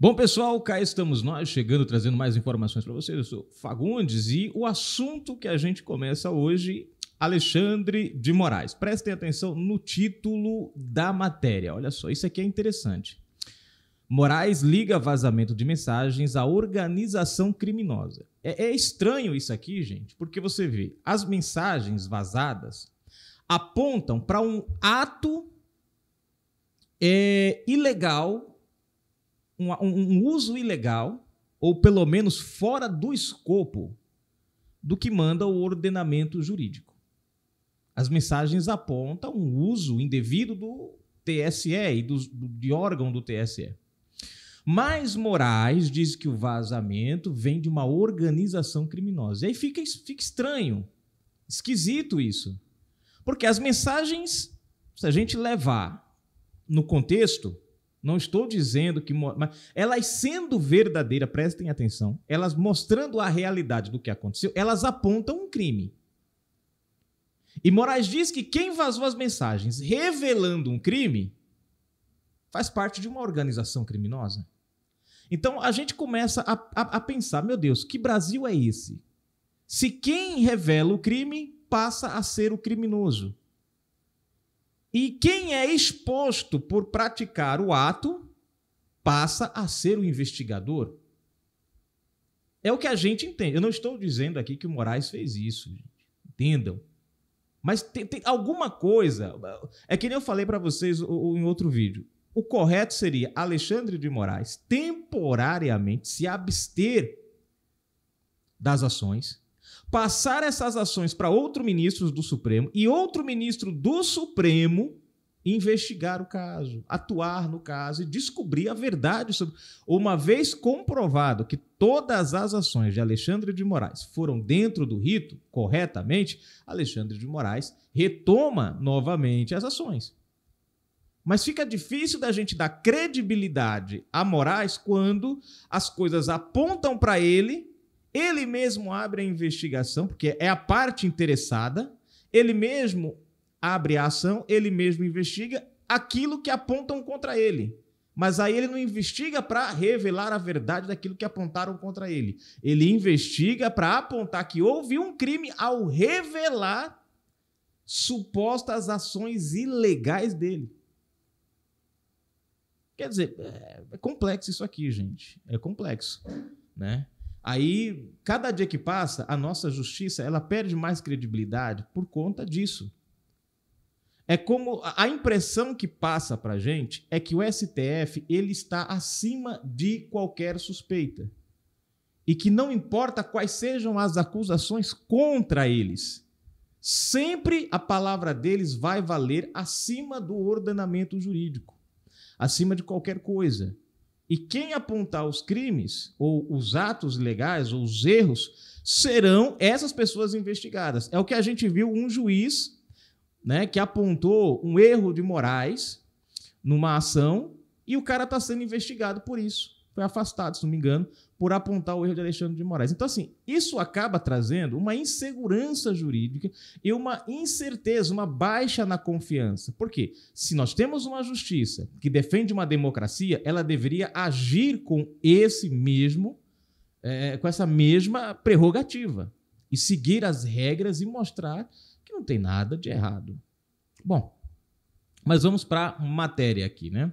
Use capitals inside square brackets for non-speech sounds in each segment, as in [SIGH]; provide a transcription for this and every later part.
Bom, pessoal, cá estamos nós chegando trazendo mais informações para vocês. Eu sou Fagundes e o assunto que a gente começa hoje, Alexandre de Moraes. Prestem atenção no título da matéria. Olha só, isso aqui é interessante. Moraes liga vazamento de mensagens à organização criminosa. É, é estranho isso aqui, gente, porque você vê, as mensagens vazadas apontam para um ato é, ilegal um, um uso ilegal, ou pelo menos fora do escopo do que manda o ordenamento jurídico. As mensagens apontam um uso indevido do TSE e do, de órgão do TSE. Mas Moraes diz que o vazamento vem de uma organização criminosa. E aí fica, fica estranho, esquisito isso. Porque as mensagens, se a gente levar no contexto, não estou dizendo que. Mas elas sendo verdadeiras, prestem atenção, elas mostrando a realidade do que aconteceu, elas apontam um crime. E Moraes diz que quem vazou as mensagens revelando um crime faz parte de uma organização criminosa. Então a gente começa a, a, a pensar: meu Deus, que Brasil é esse? Se quem revela o crime passa a ser o criminoso. E quem é exposto por praticar o ato passa a ser o investigador. É o que a gente entende. Eu não estou dizendo aqui que o Moraes fez isso. Entendam. Mas tem, tem alguma coisa. É que nem eu falei para vocês em outro vídeo. O correto seria Alexandre de Moraes temporariamente se abster das ações passar essas ações para outro ministro do Supremo e outro ministro do Supremo investigar o caso, atuar no caso e descobrir a verdade sobre. Uma vez comprovado que todas as ações de Alexandre de Moraes foram dentro do rito, corretamente, Alexandre de Moraes retoma novamente as ações. Mas fica difícil da gente dar credibilidade a Moraes quando as coisas apontam para ele ele mesmo abre a investigação, porque é a parte interessada, ele mesmo abre a ação, ele mesmo investiga aquilo que apontam contra ele. Mas aí ele não investiga para revelar a verdade daquilo que apontaram contra ele. Ele investiga para apontar que houve um crime ao revelar supostas ações ilegais dele. Quer dizer, é, é complexo isso aqui, gente. É complexo, né? Aí, cada dia que passa, a nossa justiça ela perde mais credibilidade por conta disso. É como a impressão que passa para a gente é que o STF ele está acima de qualquer suspeita e que não importa quais sejam as acusações contra eles, sempre a palavra deles vai valer acima do ordenamento jurídico, acima de qualquer coisa. E quem apontar os crimes, ou os atos legais, ou os erros, serão essas pessoas investigadas. É o que a gente viu um juiz né, que apontou um erro de Moraes numa ação e o cara está sendo investigado por isso. Foi afastado, se não me engano, por apontar o erro de Alexandre de Moraes. Então, assim, isso acaba trazendo uma insegurança jurídica e uma incerteza, uma baixa na confiança. Por quê? Se nós temos uma justiça que defende uma democracia, ela deveria agir com esse mesmo, é, com essa mesma prerrogativa e seguir as regras e mostrar que não tem nada de errado. Bom, mas vamos para matéria aqui, né?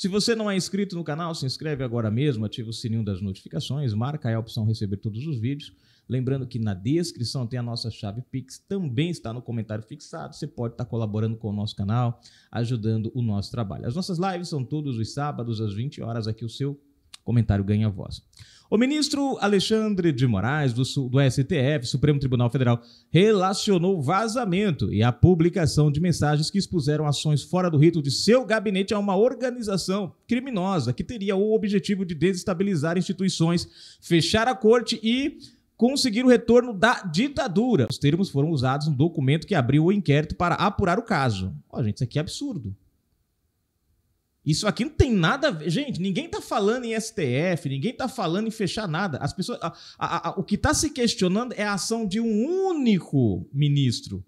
Se você não é inscrito no canal, se inscreve agora mesmo, ativa o sininho das notificações, marca aí a opção receber todos os vídeos. Lembrando que na descrição tem a nossa chave Pix, também está no comentário fixado. Você pode estar colaborando com o nosso canal, ajudando o nosso trabalho. As nossas lives são todos os sábados às 20 horas aqui o seu Comentário ganha voz. O ministro Alexandre de Moraes, do, do, STF, Supremo Tribunal Federal, relacionou vazamento e a publicação de mensagens que expuseram ações fora do rito de seu gabinete a uma organização criminosa que teria o objetivo de desestabilizar instituições, fechar a corte e conseguir o retorno da ditadura. Os termos foram usados no documento que abriu o inquérito para apurar o caso. Ó, oh, gente, isso aqui é absurdo. Isso aqui não tem nada a ver. Gente, ninguém tá falando em STF, ninguém tá falando em fechar nada. As pessoas. A, a, a, o que está se questionando é a ação de um único ministro.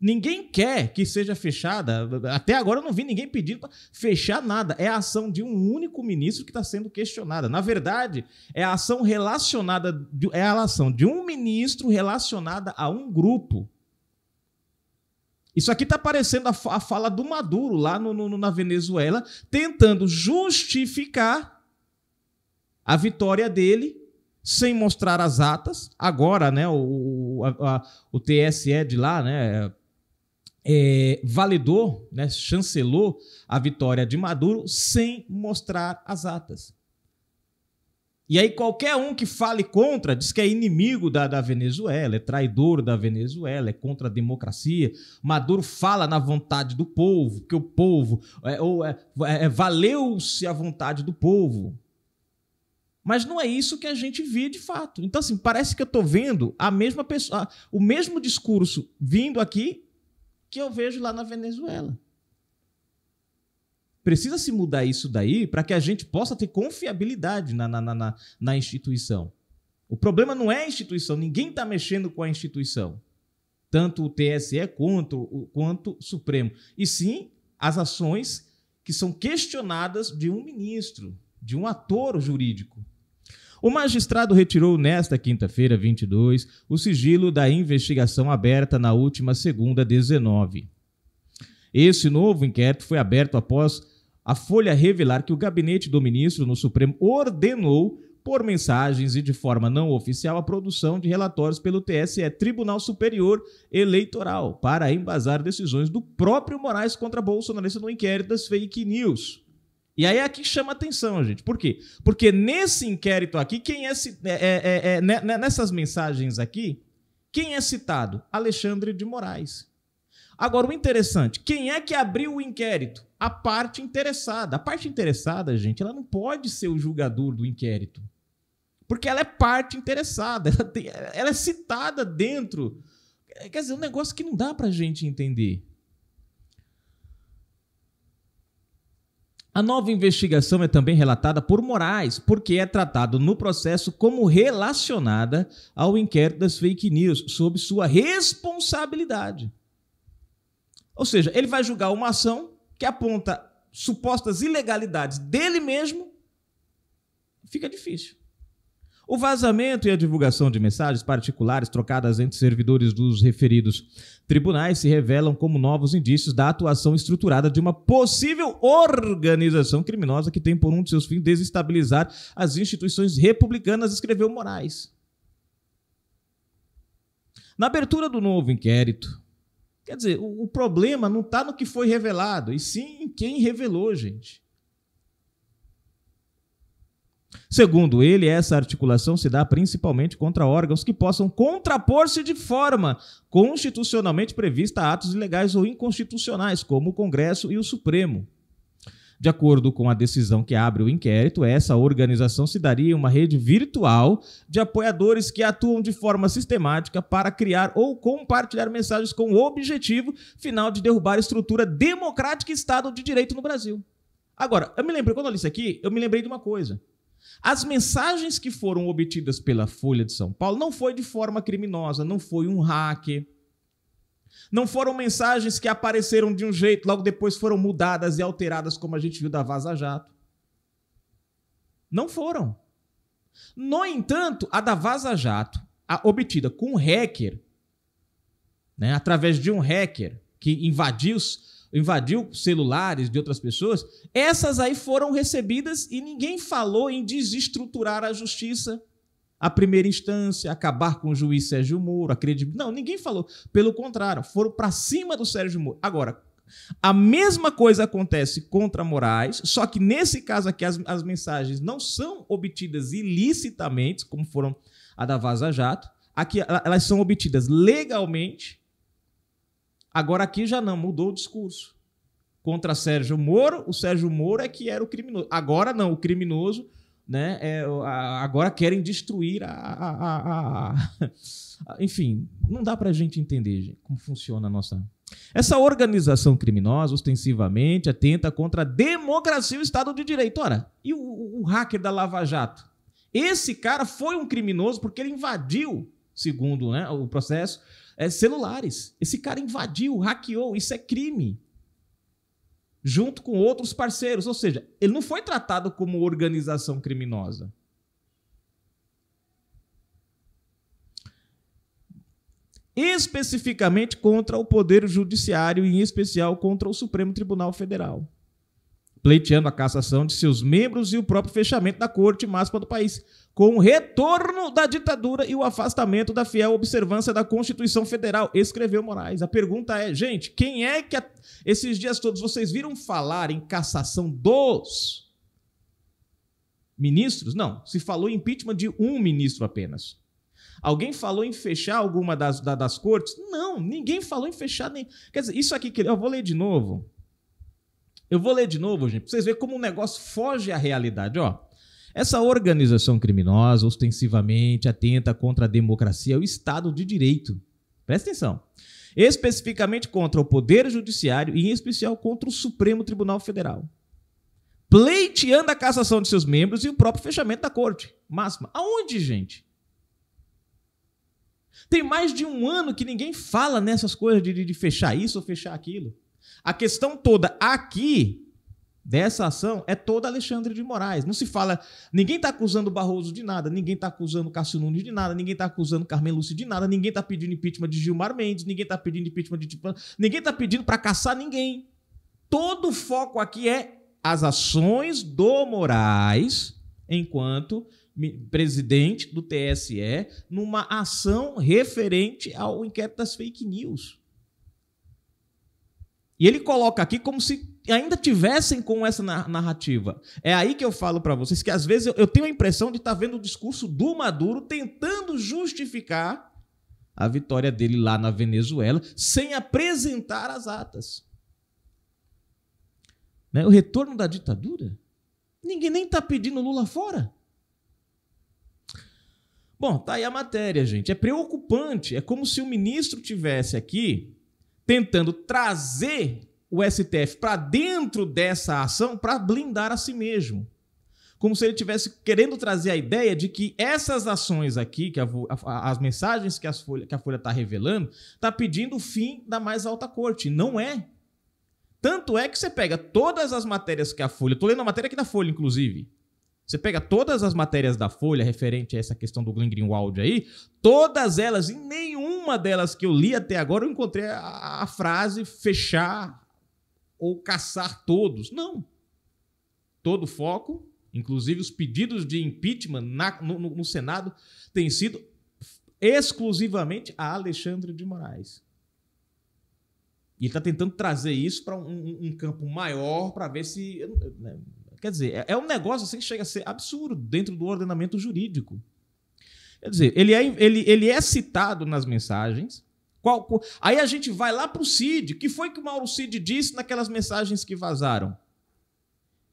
Ninguém quer que seja fechada. Até agora eu não vi ninguém pedindo para fechar nada. É a ação de um único ministro que está sendo questionada. Na verdade, é a ação relacionada. É a ação de um ministro relacionada a um grupo. Isso aqui está parecendo a, fala do Maduro lá no, no, na Venezuela, tentando justificar a vitória dele sem mostrar as atas. Agora, né, o, a, a, o TSE de lá, né, é, validou, né, chancelou a vitória de Maduro sem mostrar as atas. E aí qualquer um que fale contra diz que é inimigo da, da Venezuela, é traidor da Venezuela, é contra a democracia. Maduro fala na vontade do povo, que o povo é, ou é, é, é valeu-se a vontade do povo. Mas não é isso que a gente vê de fato. Então assim, parece que eu estou vendo a mesma pessoa, o mesmo discurso vindo aqui que eu vejo lá na Venezuela precisa se mudar isso daí para que a gente possa ter confiabilidade na, na, na, na, instituição. O problema não é a instituição, ninguém está mexendo com a instituição, tanto o TSE quanto, o, quanto o Supremo, e sim as ações que são questionadas de um ministro, de um ator jurídico. O magistrado retirou nesta quinta-feira, 22, o sigilo da investigação aberta na última segunda, 19. Esse novo inquérito foi aberto após a Folha revelar que o gabinete do ministro no Supremo ordenou, por mensagens e de forma não oficial, a produção de relatórios pelo TSE, Tribunal Superior Eleitoral, para embasar decisões do próprio Moraes contra bolsonarista no inquérito das fake news. E aí é aqui chama atenção, gente. Por quê? Porque nesse inquérito aqui, quem é, é, é, é, é né, né, nessas mensagens aqui, quem é citado? Alexandre de Moraes. Agora, o interessante, quem é que abriu o inquérito? A parte interessada. A parte interessada, gente, ela não pode ser o julgador do inquérito. Porque ela é parte interessada, ela, tem, ela é citada dentro. É, quer dizer, um negócio que não dá para a gente entender. A nova investigação é também relatada por Moraes, porque é tratado no processo como relacionada ao inquérito das fake news, sob sua responsabilidade. Ou seja, ele vai julgar uma ação que aponta supostas ilegalidades dele mesmo. Fica difícil. O vazamento e a divulgação de mensagens particulares trocadas entre servidores dos referidos tribunais se revelam como novos indícios da atuação estruturada de uma possível organização criminosa que tem por um de seus fins desestabilizar as instituições republicanas, escreveu Moraes. Na abertura do novo inquérito, Quer dizer, o, o problema não está no que foi revelado, e sim em quem revelou, gente. Segundo ele, essa articulação se dá principalmente contra órgãos que possam contrapor-se de forma constitucionalmente prevista a atos ilegais ou inconstitucionais, como o Congresso e o Supremo. De acordo com a decisão que abre o inquérito, essa organização se daria uma rede virtual de apoiadores que atuam de forma sistemática para criar ou compartilhar mensagens com o objetivo final de derrubar a estrutura democrática e Estado de Direito no Brasil. Agora, eu me lembrei, quando eu li isso aqui, eu me lembrei de uma coisa. As mensagens que foram obtidas pela Folha de São Paulo não foi de forma criminosa, não foi um hacker, não foram mensagens que apareceram de um jeito, logo depois foram mudadas e alteradas, como a gente viu da Vaza Jato. Não foram. No entanto, a da Vaza Jato, obtida com um hacker, né, através de um hacker que invadiu, invadiu celulares de outras pessoas, essas aí foram recebidas e ninguém falou em desestruturar a justiça a primeira instância, acabar com o juiz Sérgio Moro, a credibilidade. Não, ninguém falou. Pelo contrário, foram para cima do Sérgio Moro. Agora, a mesma coisa acontece contra Moraes, só que nesse caso aqui as, as mensagens não são obtidas ilicitamente, como foram a da Vaza Jato. Aqui elas são obtidas legalmente. Agora aqui já não, mudou o discurso. Contra Sérgio Moro, o Sérgio Moro é que era o criminoso. Agora não, o criminoso né? É, agora querem destruir a, a, a, a [LAUGHS] enfim, não dá para a gente entender gente, como funciona a nossa. Essa organização criminosa ostensivamente atenta é contra a democracia e o Estado de Direito. Ora, e o, o hacker da Lava Jato? Esse cara foi um criminoso porque ele invadiu, segundo né, o processo, é, celulares. Esse cara invadiu, hackeou. Isso é crime junto com outros parceiros. Ou seja, ele não foi tratado como organização criminosa. Especificamente contra o Poder Judiciário em especial, contra o Supremo Tribunal Federal, pleiteando a cassação de seus membros e o próprio fechamento da corte máxima do país com o retorno da ditadura e o afastamento da fiel observância da Constituição Federal, escreveu Moraes. A pergunta é, gente, quem é que a... esses dias todos vocês viram falar em cassação dos ministros? Não, se falou em impeachment de um ministro apenas. Alguém falou em fechar alguma das, da, das cortes? Não, ninguém falou em fechar nem. Quer dizer, isso aqui que eu vou ler de novo. Eu vou ler de novo, gente, pra vocês verem como o negócio foge à realidade, ó. Essa organização criminosa ostensivamente atenta contra a democracia e o Estado de Direito. Presta atenção. Especificamente contra o Poder Judiciário e, em especial, contra o Supremo Tribunal Federal. Pleiteando a cassação de seus membros e o próprio fechamento da corte. Máxima. Aonde, gente? Tem mais de um ano que ninguém fala nessas coisas de, de, de fechar isso ou fechar aquilo. A questão toda aqui dessa ação é toda Alexandre de Moraes. Não se fala. Ninguém está acusando Barroso de nada, ninguém está acusando Cássio Nunes de nada, ninguém está acusando Carmen Lúcia de nada, ninguém está pedindo impeachment de Gilmar Mendes, ninguém está pedindo impeachment de Tipan, ninguém está pedindo para caçar ninguém. Todo o foco aqui é as ações do Moraes enquanto presidente do TSE numa ação referente ao inquérito das fake news. E ele coloca aqui como se ainda tivessem com essa narrativa. É aí que eu falo para vocês que às vezes eu, tenho a impressão de estar tá vendo o discurso do Maduro tentando justificar a vitória dele lá na Venezuela sem apresentar as atas. Né? O retorno da ditadura? Ninguém nem está pedindo Lula fora. Bom, tá aí a matéria, gente. É preocupante. É como se o ministro tivesse aqui tentando trazer o STF para dentro dessa ação para blindar a si mesmo. Como se ele tivesse querendo trazer a ideia de que essas ações aqui, que a, a, as mensagens que, as folha, que a Folha está revelando, está pedindo o fim da mais alta corte. Não é. Tanto é que você pega todas as matérias que a Folha. Estou lendo a matéria aqui da Folha, inclusive. Você pega todas as matérias da Folha referente a essa questão do Glenn Greenwald aí, todas elas, em nenhuma delas que eu li até agora, eu encontrei a, a frase fechar ou caçar todos. Não. Todo foco, inclusive os pedidos de impeachment na, no, no Senado, tem sido exclusivamente a Alexandre de Moraes. E ele está tentando trazer isso para um, um, um, campo maior para ver se. Né, quer dizer, é, é, um negócio assim que chega a ser absurdo dentro do ordenamento jurídico. Quer dizer, ele é, ele, ele é citado nas mensagens, qual, qual... Aí a gente vai lá para o Cid. que foi que o Mauro Cid disse naquelas mensagens que vazaram?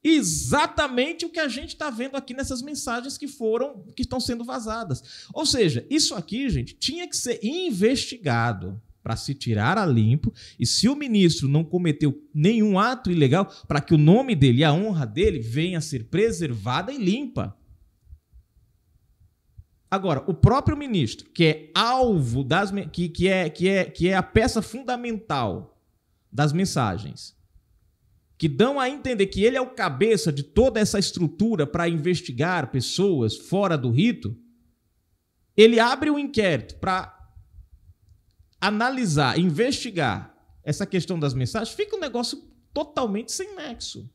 Exatamente o que a gente está vendo aqui nessas mensagens que foram, que estão sendo vazadas. Ou seja, isso aqui, gente, tinha que ser investigado para se tirar a limpo e se o ministro não cometeu nenhum ato ilegal, para que o nome dele e a honra dele venha a ser preservada e limpa. Agora, o próprio ministro, que é alvo das que, que, é, que, é, que é a peça fundamental das mensagens, que dão a entender que ele é o cabeça de toda essa estrutura para investigar pessoas fora do rito, ele abre um inquérito para analisar, investigar essa questão das mensagens, fica um negócio totalmente sem nexo.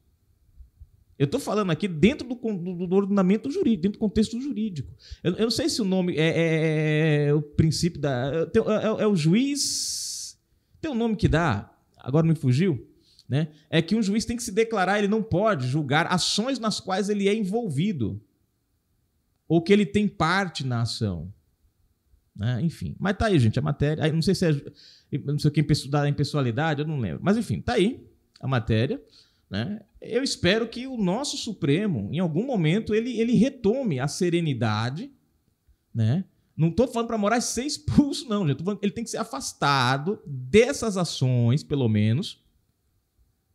Eu estou falando aqui dentro do, do, do, ordenamento jurídico, dentro do contexto jurídico. Eu, eu não sei se o nome é, é, é o princípio da. É, é, é, o juiz. Tem um nome que dá, agora me fugiu, né? É que um juiz tem que se declarar, ele não pode julgar ações nas quais ele é envolvido. Ou que ele tem parte na ação. Né? Enfim. Mas tá aí, gente, a matéria. Não sei se é. Não sei quem estudar em pessoalidade, eu não lembro. Mas enfim, tá aí a matéria. Né? Eu espero que o nosso Supremo, em algum momento, ele, ele retome a serenidade. Né? Não estou falando para Moraes ser expulso, não. Gente. ele tem que ser afastado dessas ações, pelo menos.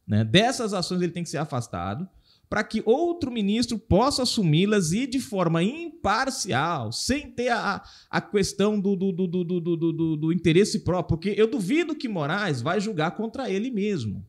Né? Dessas ações ele tem que ser afastado para que outro ministro possa assumi-las e de forma imparcial, sem ter a, a questão do, do, do, do, do, do, do interesse próprio, porque eu duvido que Moraes vai julgar contra ele mesmo.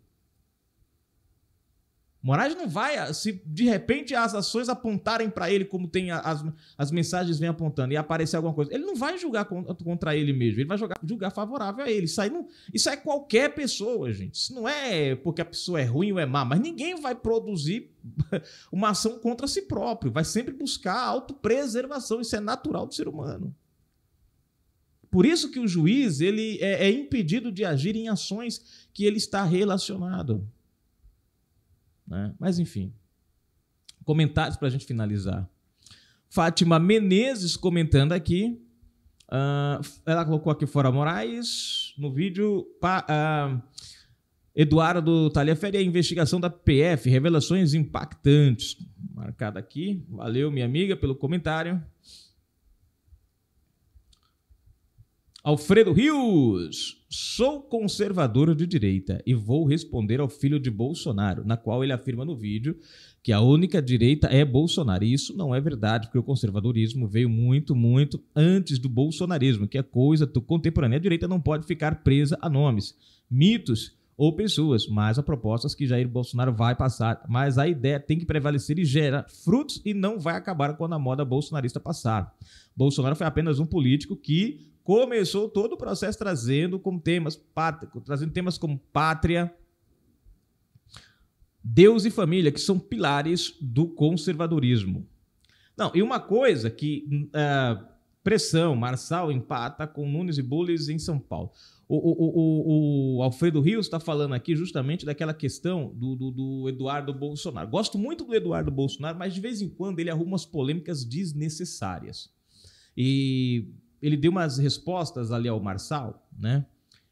Moraes não vai, ah, se de repente as ações apontarem para ele, como tem as, as mensagens vêm apontando, e aparecer alguma coisa, ele não vai julgar contra, ele mesmo, ele vai julgar, julgar favorável a ele. Isso, aí não, isso é qualquer pessoa, gente. Isso não é porque a pessoa é ruim ou é má, mas ninguém vai produzir [LAUGHS] uma ação contra si próprio, vai sempre buscar autopreservação, isso é natural do ser humano. Por isso que o juiz ele é, é impedido de agir em ações que ele está relacionado. Né? Mas, enfim. Comentários para a gente finalizar. Fátima Menezes comentando aqui. Uh, ela colocou aqui fora Moraes no vídeo. Pa, uh, Eduardo a investigação da PF, revelações impactantes. Marcada aqui. Valeu, minha amiga, pelo comentário. Alfredo Rios, sou conservador de direita e vou responder ao filho de Bolsonaro, na qual ele afirma no vídeo que a única direita é Bolsonaro. E isso não é verdade, porque o conservadorismo veio muito, muito antes do bolsonarismo, que é coisa contemporânea. A direita não pode ficar presa a nomes, mitos ou pessoas, mas a propostas que Jair Bolsonaro vai passar. Mas a ideia tem que prevalecer e gerar frutos e não vai acabar quando a moda bolsonarista passar. Bolsonaro foi apenas um político que começou todo o processo trazendo como temas, trazendo temas como pátria, Deus e família, que são pilares do conservadorismo. Não, e uma coisa que uh, pressão, Marçal empata com Nunes e Bulles em São Paulo. O, o, o, o Alfredo Rios está falando aqui justamente daquela questão do, do, do, Eduardo Bolsonaro. Gosto muito do Eduardo Bolsonaro, mas de vez em quando ele arruma umas polêmicas desnecessárias. E ele deu umas respostas ali ao Marçal, né?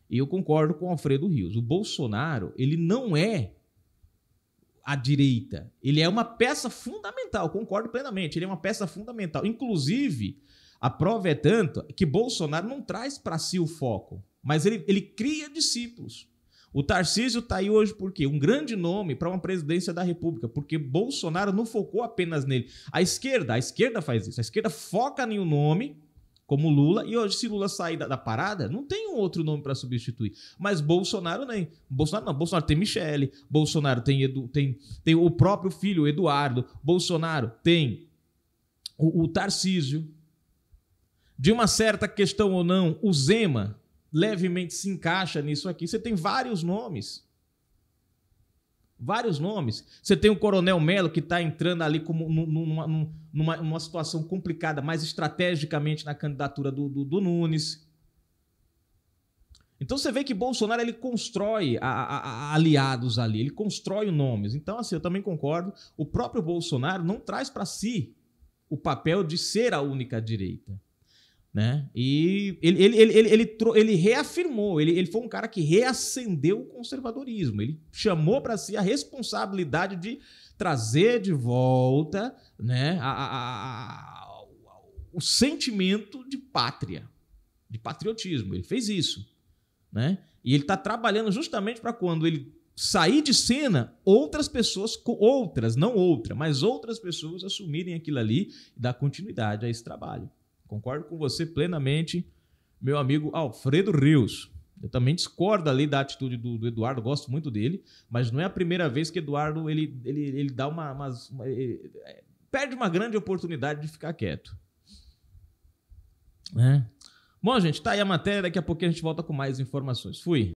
E eu concordo com o Alfredo Rios. O Bolsonaro, ele não é a direita. Ele é uma peça fundamental, concordo plenamente. Ele é uma peça fundamental. Inclusive, a prova é tanto que Bolsonaro não traz para si o foco, mas ele, ele cria discípulos. O Tarcísio está aí hoje por quê? um grande nome para uma presidência da República, porque Bolsonaro não focou apenas nele. A esquerda, a esquerda faz isso. A esquerda foca em um nome como Lula. E hoje, se Lula sair da, da parada, não tem um outro nome para substituir. Mas Bolsonaro nem. Bolsonaro não. Bolsonaro tem Michele, Bolsonaro tem, Edu, tem, tem o próprio filho, Eduardo, Bolsonaro tem o, o Tarcísio. De uma certa questão ou não, o Zema levemente se encaixa nisso aqui. Você tem vários nomes vários nomes. Você tem o Coronel Melo, que está entrando ali como numa, numa, numa, situação complicada, mais estrategicamente na candidatura do, do, do Nunes. Então você vê que Bolsonaro ele constrói a, a, a aliados ali, ele constrói nomes. Então, assim, eu também concordo. O próprio Bolsonaro não traz para si o papel de ser a única direita. Né? E ele, ele, ele, ele, ele, ele reafirmou, ele, ele foi um cara que reacendeu o conservadorismo, ele chamou para si a responsabilidade de trazer de volta né, a, a, a, o sentimento de pátria, de patriotismo. Ele fez isso. Né? E ele está trabalhando justamente para quando ele sair de cena, outras pessoas, outras, não outra, mas outras pessoas assumirem aquilo ali e dar continuidade a esse trabalho. Concordo com você plenamente, meu amigo Alfredo Rios. Eu também discordo ali da atitude do, do Eduardo, gosto muito dele, mas não é a primeira vez que Eduardo ele, ele, ele dá uma, uma, uma ele, é, perde uma grande oportunidade de ficar quieto. É. Bom, gente, tá aí a matéria. Daqui a pouquinho a gente volta com mais informações. Fui.